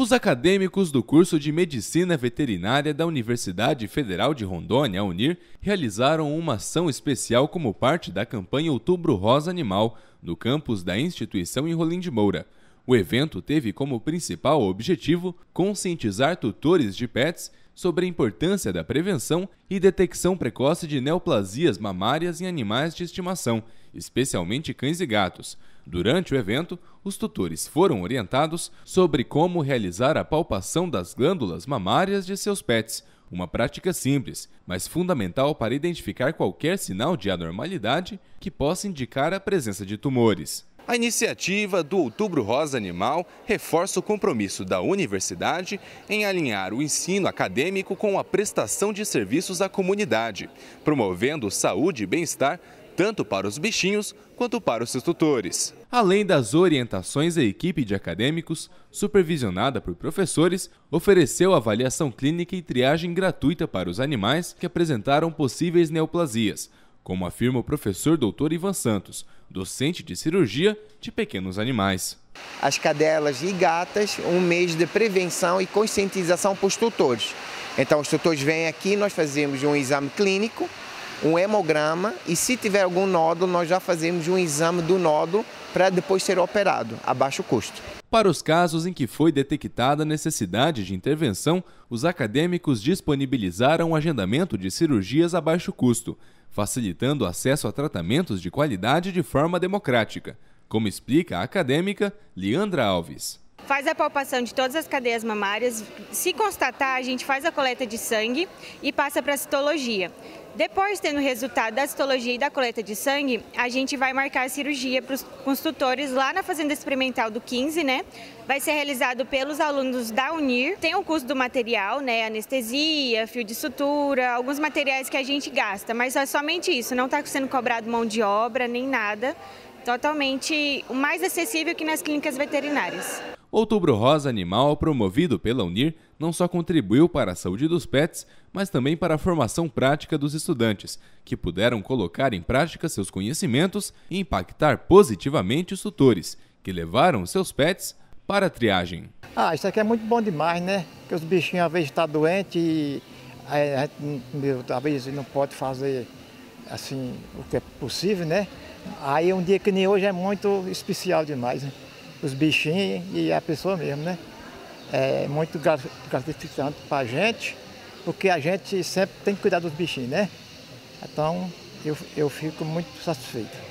Os acadêmicos do curso de Medicina Veterinária da Universidade Federal de Rondônia, UNIR, realizaram uma ação especial como parte da campanha Outubro Rosa Animal no campus da instituição em Rolim de Moura. O evento teve como principal objetivo conscientizar tutores de pets sobre a importância da prevenção e detecção precoce de neoplasias mamárias em animais de estimação, especialmente cães e gatos. Durante o evento, os tutores foram orientados sobre como realizar a palpação das glândulas mamárias de seus pets, uma prática simples, mas fundamental para identificar qualquer sinal de anormalidade que possa indicar a presença de tumores. A iniciativa do Outubro Rosa Animal reforça o compromisso da universidade em alinhar o ensino acadêmico com a prestação de serviços à comunidade, promovendo saúde e bem-estar tanto para os bichinhos quanto para os seus tutores. Além das orientações, a equipe de acadêmicos, supervisionada por professores, ofereceu avaliação clínica e triagem gratuita para os animais que apresentaram possíveis neoplasias, como afirma o professor doutor Ivan Santos, docente de cirurgia de pequenos animais. As cadelas e gatas, um mês de prevenção e conscientização para os tutores. Então, os tutores vêm aqui, nós fazemos um exame clínico um hemograma e se tiver algum nódulo, nós já fazemos um exame do nódulo para depois ser operado a baixo custo. Para os casos em que foi detectada a necessidade de intervenção, os acadêmicos disponibilizaram o um agendamento de cirurgias a baixo custo, facilitando o acesso a tratamentos de qualidade de forma democrática, como explica a acadêmica Leandra Alves faz a palpação de todas as cadeias mamárias. Se constatar, a gente faz a coleta de sangue e passa para a citologia. Depois, tendo o resultado da citologia e da coleta de sangue, a gente vai marcar a cirurgia para os consultores lá na Fazenda Experimental do 15, né? Vai ser realizado pelos alunos da UNIR. Tem o custo do material, né? Anestesia, fio de sutura, alguns materiais que a gente gasta, mas é somente isso, não está sendo cobrado mão de obra nem nada. Totalmente o mais acessível que nas clínicas veterinárias. Outubro Rosa Animal, promovido pela Unir, não só contribuiu para a saúde dos pets, mas também para a formação prática dos estudantes, que puderam colocar em prática seus conhecimentos e impactar positivamente os tutores, que levaram seus pets para a triagem. Ah, isso aqui é muito bom demais, né? Que os bichinhos às vezes estão tá doentes e a gente, às vezes não pode fazer assim o que é possível, né? Aí um dia que nem hoje é muito especial demais. Né? os bichinhos e a pessoa mesmo, né? É muito gratificante para a gente, porque a gente sempre tem que cuidar dos bichinhos, né? Então eu, eu fico muito satisfeito.